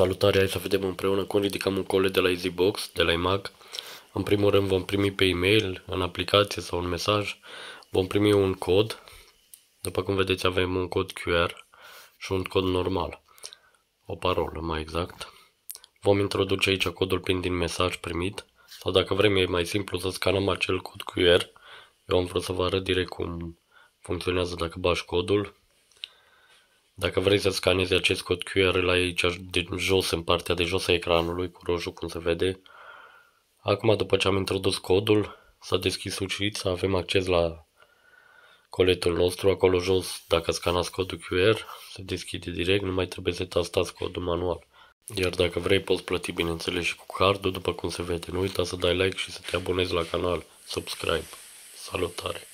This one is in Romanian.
Salutare, hai să vedem împreună cum ridicăm un colet de la EasyBox, de la iMac. În primul rând vom primi pe e-mail, în aplicație sau un mesaj, vom primi un cod. După cum vedeți avem un cod QR și un cod normal. O parolă mai exact. Vom introduce aici codul prin din mesaj primit sau dacă vrem e mai simplu să scanăm acel cod QR. Eu am vrut să vă arăt direct cum funcționează dacă bași codul. Dacă vrei să scanezi acest cod QR, la aici de jos, în partea de jos a ecranului, cu roșu, cum se vede. Acum, după ce am introdus codul, s-a deschis să avem acces la coletul nostru. Acolo jos, dacă scanați codul QR, se deschide direct, nu mai trebuie să tastați codul manual. Iar dacă vrei, poți plăti, bineînțeles, și cu cardul, după cum se vede. Nu uita să dai like și să te abonezi la canal. Subscribe. Salutare!